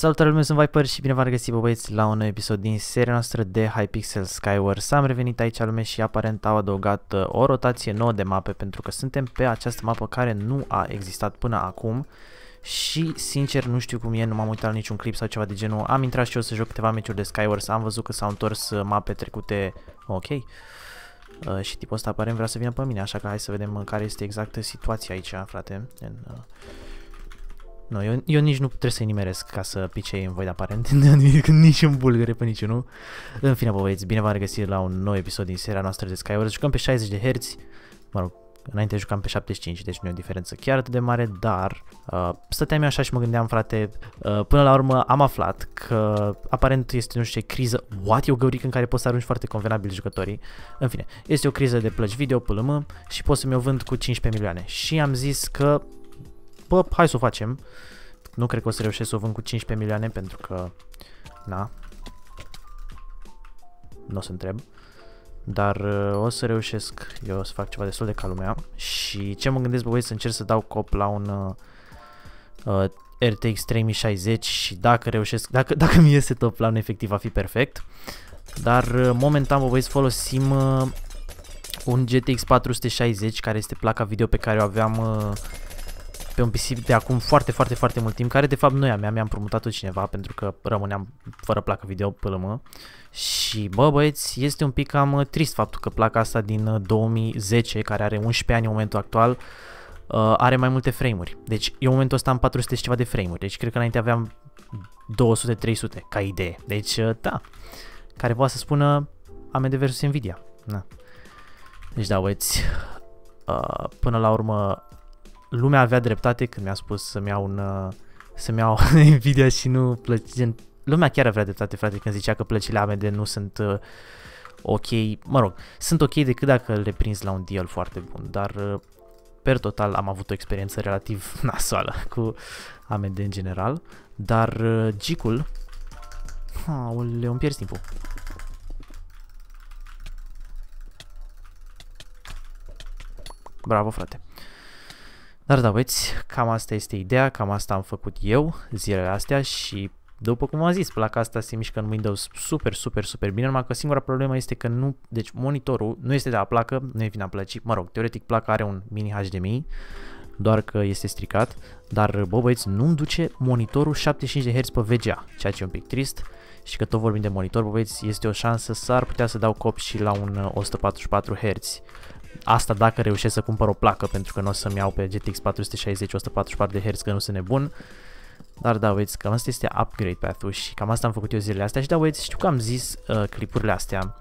Salutare lumea, sunt Viper și bine v-am regăsit bă băieți la un nou episod din seria noastră de Hypixel Skywars. Am revenit aici lume și aparent au adăugat uh, o rotație nouă de mape pentru că suntem pe această mapă care nu a existat până acum și sincer nu știu cum e, nu m-am uitat niciun clip sau ceva de genul. Am intrat și eu să joc câteva meciuri de Skywars, am văzut că s-au întors uh, mape trecute, ok. Uh, și tipul ăsta aparent vrea să vină pe mine, așa că hai să vedem care este exactă situația aici, frate. And, uh... Nu, eu, eu nici nu trebuie să-i nimeresc ca să picei în voi aparent, nici în bulgare pe niciunul. În fine, bă, băieți, bine v-am regăsit la un nou episod din seria noastră de Skyward. Jucăm pe 60 de herți. mă rog, înainte jucam pe 75, deci nu e o diferență chiar atât de mare, dar uh, stăteam eu așa și mă gândeam, frate, uh, până la urmă am aflat că aparent este, nu știu ce, criză, what, e o găurică în care poți să arunci foarte convenabil jucătorii. În fine, este o criză de plăci video, lume și pot să mi-o vând cu 15 milioane. Și am zis că bă, hai să o facem. Nu cred că o să reușesc să o vând cu 15 milioane pentru că, na, nu o să întreb. Dar uh, o să reușesc eu să fac ceva destul de ca lumea. Și ce mă gândesc, băi, să încerc să dau cop la un uh, uh, RTX 3060 și dacă reușesc, dacă, dacă mi iese top plan efectiv va fi perfect. Dar uh, momentan, băi, să folosim uh, un GTX 460 care este placa video pe care o aveam uh, pe un PC de acum foarte, foarte, foarte mult timp, care de fapt nu e a mea, mi-am promutat-o cineva pentru că rămâneam fără placă video pe lămă. și bă băieți, este un pic cam uh, trist faptul că placa asta din 2010, uh, care are 11 ani în momentul actual, uh, are mai multe frame-uri. Deci eu în momentul ăsta am 400 și ceva de frame-uri, deci cred că înainte aveam 200-300 ca idee. Deci uh, da, care poate să spună AMD versus Nvidia. Na. Deci da, băieți, uh, până la urmă lumea avea dreptate când mi-a spus să-mi iau un... Uh, să-mi iau Nvidia și nu plăci... Gen, lumea chiar avea dreptate, frate, când zicea că plăcile AMD nu sunt uh, ok. Mă rog, sunt ok decât dacă le prinzi la un deal foarte bun, dar uh, per total am avut o experiență relativ nasoală cu AMD în general, dar gicul ul le îmi pierzi timpul. Bravo, frate. Dar da, băieți, cam asta este ideea, cam asta am făcut eu zilele astea și după cum am zis, placa asta se mișcă în Windows super, super, super bine, numai că singura problemă este că nu, deci monitorul nu este de la placă, nu e vina plăcii, mă rog, teoretic placa are un mini HDMI, doar că este stricat, dar bă băieți, nu-mi duce monitorul 75Hz pe VGA, ceea ce e un pic trist și că tot vorbim de monitor, bă băieți, este o șansă, s-ar putea să dau cop și la un 144Hz uh, Asta dacă reușesc să cumpăr o placă, pentru că nu o să-mi iau pe GTX 460 144Hz, că nu sunt nebun. Dar da, uiți, cam asta este upgrade path-ul și cam asta am făcut eu zilele astea. Și da, uiți, știu că am zis uh, clipurile astea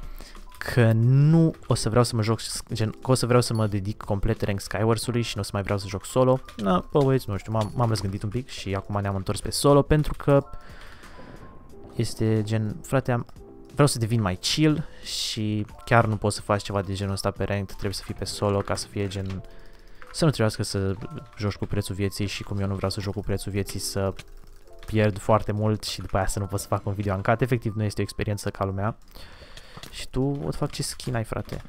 că nu o să vreau să mă joc, gen, că o să vreau să mă dedic complet Rank Skywars-ului și nu o să mai vreau să joc solo. Na, bă, uiți, nu știu, m-am răzgândit un pic și acum ne-am întors pe solo pentru că este gen, frate, am, Vreau să devin mai chill și chiar nu poți să faci ceva de genul ăsta pe ranked, trebuie să fii pe solo ca să fie gen... Să nu trebuiască să joci cu prețul vieții și cum eu nu vreau să joc cu prețul vieții să pierd foarte mult și după aia să nu pot să fac un video ancat. Efectiv nu este o experiență ca lumea. Și tu o fac ce skin ai, frate.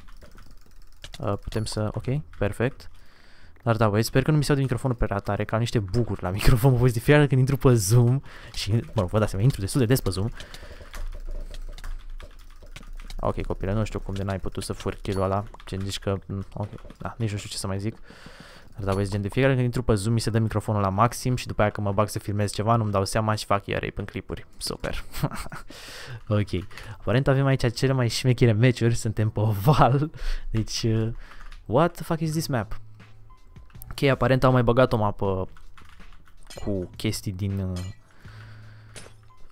Uh, putem să... Ok, perfect. Dar da, băi, sper că nu mi se aude microfonul prea tare, că am niște bucuri la microfon, mă voi de fiecare când intru pe Zoom și, mă rog, vă dați seama, intru destul de des pe Zoom Ok, copile, nu știu cum de n-ai putut să furi kill ăla. Ce zici că... Mm, ok, da, nici nu știu ce să mai zic. Dar da, băieți, gen de fiecare când intru pe Zoom mi se dă microfonul la maxim și după aia când mă bag să filmez ceva nu-mi dau seama și fac iar în clipuri. Super. ok. Aparent avem aici cele mai șmechere meciuri, suntem pe oval. Deci, uh, what the fuck is this map? Ok, aparent au mai băgat o mapă cu chestii din uh,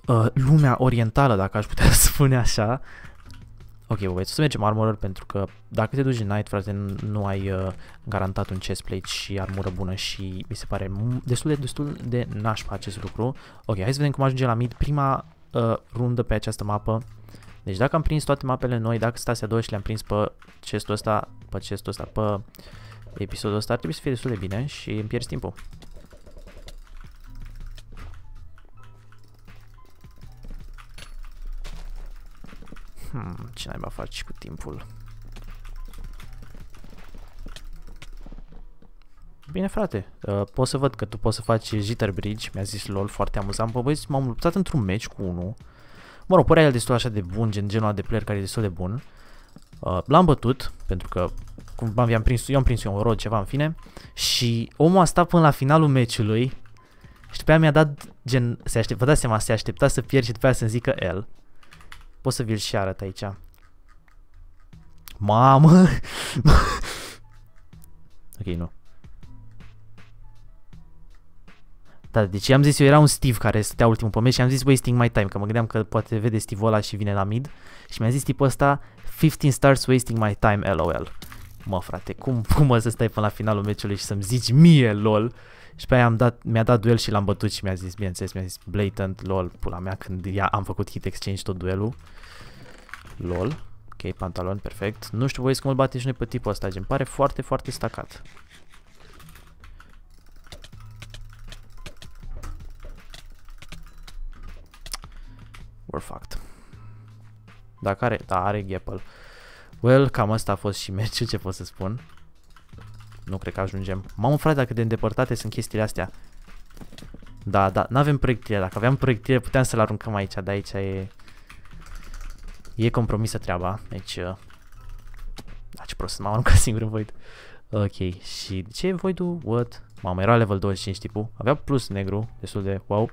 uh, lumea orientală, dacă aș putea spune așa. Ok, bă, să mergem armoră pentru că dacă te duci în night, frate, nu ai uh, garantat un chestplate și armură bună și mi se pare destul de, destul de nașpa acest lucru. Ok, hai să vedem cum ajungem la mid prima uh, rundă pe această mapă. Deci dacă am prins toate mapele noi, dacă stați a doua și le-am prins pe chestul ăsta, pe chestul ăsta, pe episodul ăsta, ar trebui să fie destul de bine și îmi pierzi timpul. Hmm, ce naiba faci cu timpul? Bine, frate, uh, pot să văd că tu poți să faci jitter bridge, mi-a zis LOL, foarte amuzant. Bă, băi, m-am luptat într-un meci cu unul. Mă rog, părea el destul așa de bun, gen genul de player care e destul de bun. Uh, L-am bătut, pentru că cum am prins, eu am prins eu un rod, ceva în fine. Și omul a stat până la finalul meciului și după aia mi-a dat gen, se aștept, vă dați seama, se aștepta să pierd și după aia să-mi zică el. Pot să vi-l și arăt aici. Mamă! ok, nu. Da, deci am zis, eu era un Steve care stătea ultimul pe și am zis wasting my time, că mă gândeam că poate vede steve ăla și vine la mid și mi-a zis tipul ăsta 15 stars wasting my time LOL. Mă frate, cum, cum mă să stai până la finalul meciului și să-mi zici mie LOL? Și pe aia am dat, mi-a dat duel și l-am bătut și mi-a zis, bineînțeles, mi-a zis blatant, lol, pula mea, când ia, am făcut hit exchange tot duelul. Lol. Ok, pantalon, perfect. Nu știu voi cum îl bate și noi pe tipul ăsta, gen. Pare foarte, foarte stacat. We're fucked. Dacă are, da, are Gapple. Well, cam asta a fost și meciul, ce pot să spun nu cred că ajungem. Mamă frate, dacă de îndepărtate sunt chestiile astea. Da, da, n-avem proiectile. Dacă aveam proiectile, puteam să-l aruncăm aici, dar aici e... E compromisă treaba, deci... Uh, da, ce prost, m-am aruncat singur în void. Ok, și ce e voidul? What? Mamă, era level 25 tipul. Avea plus negru, destul de wow.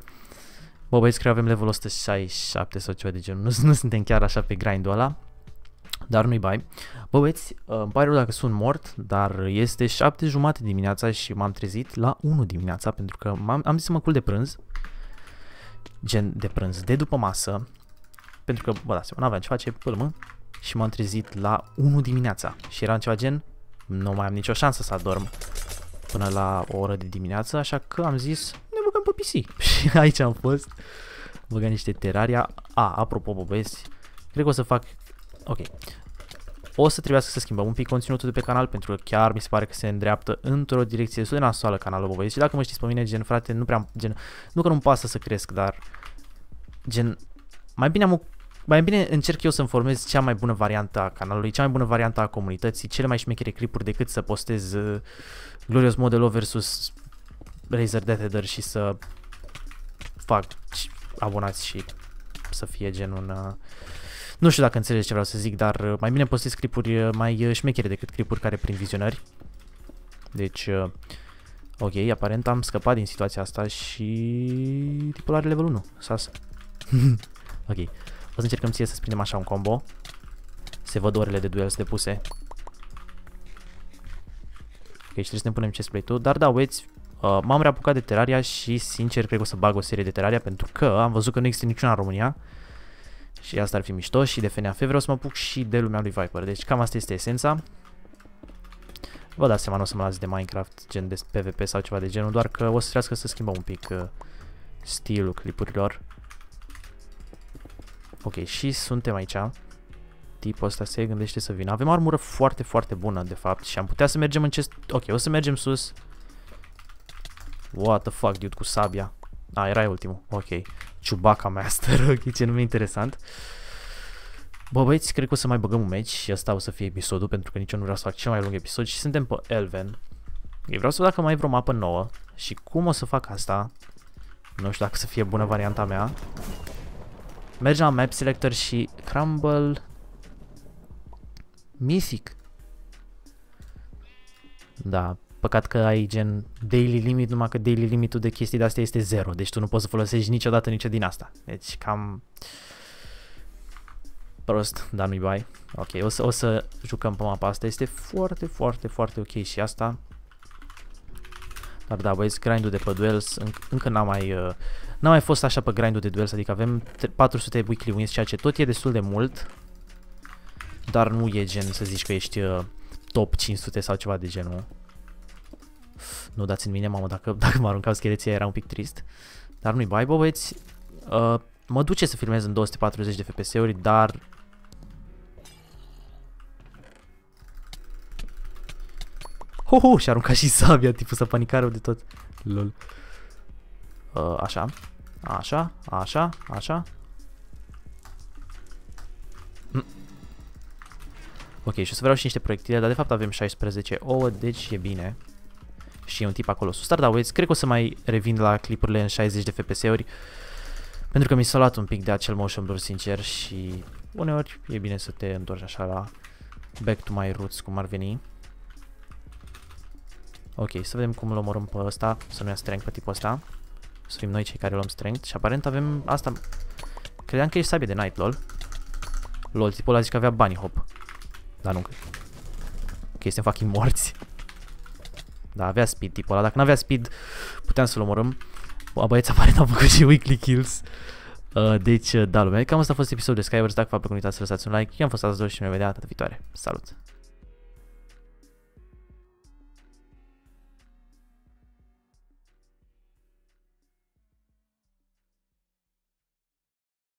Bă, băieți, cred că avem level 167 sau ceva de genul. Nu, nu suntem chiar așa pe grindul ăla dar nu-i bai. Băieți, îmi pare rău dacă sunt mort, dar este 7 jumate dimineața și m-am trezit la 1 dimineața pentru că am, am zis să mă cul de prânz, gen de prânz, de după masă, pentru că, bă, da seama, n-aveam ce face, pâlmă, și m-am trezit la 1 dimineața și eram ceva gen, nu mai am nicio șansă să adorm până la o oră de dimineață, așa că am zis, ne băgăm pe PC. și aici am fost, băgăm niște teraria. A, apropo, băieți, cred că o să fac Ok. O să trebuiască să schimbăm un pic conținutul de pe canal pentru că chiar mi se pare că se îndreaptă într-o direcție destul de nasoală canalul Boboiz și dacă mă știți pe mine, gen frate, nu prea, gen, nu că nu-mi pasă să cresc, dar gen, mai bine am o mai bine încerc eu să-mi formez cea mai bună variantă a canalului, cea mai bună variantă a comunității, cele mai șmechere clipuri decât să postez uh, Glorious Modelo versus Razer Deathedder și să fac abonați și să fie gen un... Uh, nu știu dacă înțelegi ce vreau să zic, dar uh, mai bine postez clipuri uh, mai uh, șmechere decât clipuri care prin vizionări. Deci, ok, aparent am scăpat din situația asta și tipul are level 1, sas. ok, o să încercăm ție să prindem așa un combo. Se văd orele de duel depuse. Ok, și trebuie să ne punem chestplate-ul, dar da, uiți, Uh, M-am reapucat de Terraria și sincer cred că o să bag o serie de Terraria pentru că am văzut că nu există niciuna în România și asta ar fi mișto și de FNAF vreau să mă apuc și de lumea lui Viper. Deci cam asta este esența. Vă dați seama, nu o să mă las de Minecraft, gen de PvP sau ceva de genul, doar că o să trească să schimbăm un pic uh, stilul clipurilor. Ok, și suntem aici. Tipul ăsta se gândește să vină. Avem armură foarte, foarte bună, de fapt, și am putea să mergem în ce... Ok, o să mergem sus. What the fuck, dude, cu sabia. A, ah, era ultimul. Ok. Ciubaca Master, ok, ce nume interesant. Bă, băieți, cred că o să mai băgăm un meci și asta o să fie episodul, pentru că nici eu nu vreau să fac cel mai lung episod și suntem pe Elven. Eu vreau să văd dacă mai e vreo mapă nouă și cum o să fac asta. Nu știu dacă să fie bună varianta mea. Mergem la Map Selector și Crumble... Mythic. Da, Păcat că ai gen daily limit, numai că daily limitul de chestii de astea este zero, deci tu nu poți să folosești niciodată nicio din asta. Deci cam prost, dar nu-i bai. Ok, o să, o să jucăm pe mapa asta, este foarte, foarte, foarte ok și asta. Dar da, băieți, grindul de pe duels, înc încă n-am mai, uh, n-am mai fost așa pe grindul de duels, adică avem 400 weekly wins, ceea ce tot e destul de mult, dar nu e gen să zici că ești uh, top 500 sau ceva de genul. Nu dați în mine, mamă, dacă, dacă mă aruncau scheleții era un pic trist. Dar nu-i bai, băieți. Uh, mă duce să filmez în 240 de FPS-uri, dar... Ho, ho, și-a aruncat și sabia, tipul să panicare de tot. Lol. Uh, așa, așa, așa, așa. Mm. Ok, și o să vreau și niște proiectile, dar de fapt avem 16 ouă, deci e bine și e un tip acolo sus. Dar da, uiți, cred că o să mai revin la clipurile în 60 de FPS-uri, pentru că mi s-a luat un pic de acel motion blur, sincer, și uneori e bine să te întorci așa la back to my roots, cum ar veni. Ok, să vedem cum îl omorâm pe ăsta, să nu ia strength pe tipul ăsta. Să fim noi cei care luăm strength și aparent avem asta... Credeam că e sabie de night, lol. Lol, tipul ăla zice că avea bunny hop. Dar nu cred. Ok, suntem fucking morți. Da, avea speed tipul ăla. Dacă n-avea speed, puteam să-l omorâm. Bă, băieți, n am făcut și weekly kills. Uh, deci, uh, da, lumea. Cam asta a fost episodul de Skyward. Dacă v-a plăcut, uitați să lăsați un like. Eu am fost astăzi și ne vedea data viitoare. Salut!